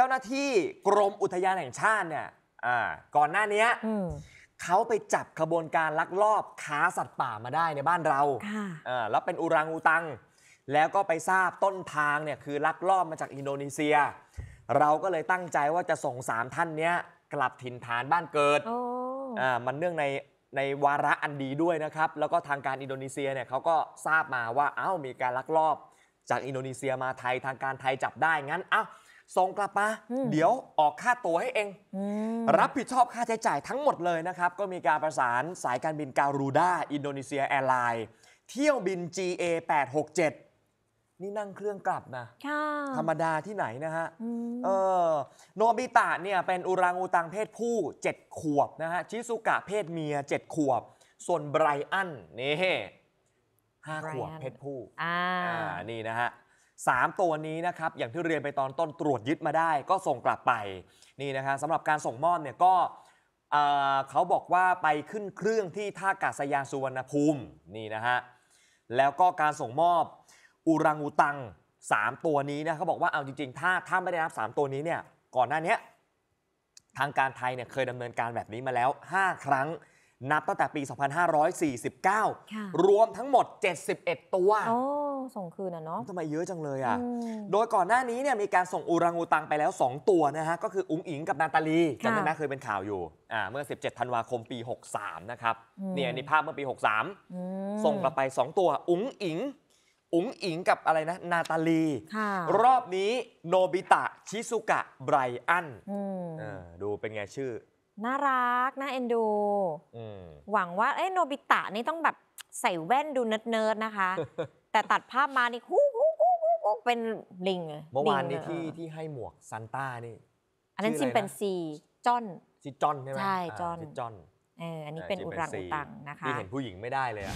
จ้าหน้าที่กรมอุทยานแห่งชาติเนี่ยก่อนหน้านี้เขาไปจับขบวนการลักลอบค้าสัตว์ป่ามาได้ในบ้านเราาแล้วเป็นอุรังอุตัง แล้วก็ไปทราบต้นทางเนี่ยคือลักลอบมาจากอินโดนีเซีย เราก็เลยตั้งใจว่าจะส่งสามท่านเนี้ยกลับถิ่นฐานบ้านเกิดอ่ามันเนื่องในในวาระอันดีด้วยนะครับ แล้วก็ทางการอินโดนีเซียเนี่ยเขาก็ทราบมาว่าเอ้ามีการลักลอบจากอินโดนีเซียมาไทยทางการไทยจับได้ งั้นเอ้าส่งกลับมา เดี๋ยวออกค่าตั๋วให้เอง รับผิดชอบค่าใช้จ่ายทั้งหมดเลยนะครับ ก็มีการประสานสายการบินการูด้า อินโดนีเซีย แอร์ไลน์ เที่ยวบิน GA 867นี่นั่งเครื่องกลับนะธรรมดาที่ไหนนะฮะเออโนบิตะเนี่ย เป็นอุรังอูตังเพศผู้ 7 ขวบนะฮะชิซุกะเพศเมีย 7 ขวบ ส่วนไบรอัน นี่ห้าขวบเพศผู้อ่านี่นะฮะ3 ตัวนี้นะครับอย่างที่เรียนไปตอนต้นตรวจยึดมาได้ ก็ส่งกลับไปนี่นะครับสำหรับการส่งมอบเนี่ยก็เขาบอกว่าไปขึ้นเครื่องที่ท่ากาศยานสุวรรณภูมินี่นะฮะแล้วก็การส่งมอบอุรังอุตัง 3 ตัวนี้นะเขาบอกว่าเอาจริงๆถ้าถ้าไม่ได้รับ 3 ตัวนี้เนี่ยก่อนหน้านี้ทางการไทยเนี่ยเคยดำเนินการแบบนี้มาแล้ว 5 ครั้งนับตั้งแต่ปี 2549 รวมทั้งหมด 71 ตัว โอ้ ส่งคืนอ่ะเนาะทำไมเยอะจังเลยอ่ะ โดยก่อนหน้านี้เนี่ยมีการส่งอูรังอูตังไปแล้ว 2 ตัวนะฮะ ก็คืออุ๋งอิงกับนาตาลี จำได้ไหมเคยเป็นข่าวอยู่อ่าเมื่อ 17 ธันวาคมปี 63 นะครับ เนี่ยนี่ภาพเมื่อปี 63 ส่งกลับไป 2 ตัว อุ๋งอิง อุ๋งอิงกับอะไรนะ นาตาลี รอบนี้โนบิตะ ชิซุกะ ไบรอันดูเป็นไงชื่อน่ารักน่าเอ็นดู หวังว่าเอ้โนบิตะนี่ต้องแบบใส่แว่นดูเนิร์ดๆนะคะ แต่ตัดภาพมานี่ฮู้ฮู้ฮู้ฮู้เป็น ลิงเมื่อวานนี้ที่ที่ให้หมวกซันต้านี่ อันนั้นซิมเป็นซีจอนซีจอนใช่ไหมใช่จอนจอน เออ อันนี้เป็นอุรังอุตังนะคะที่เห็นผู้หญิงไม่ได้เลยอะ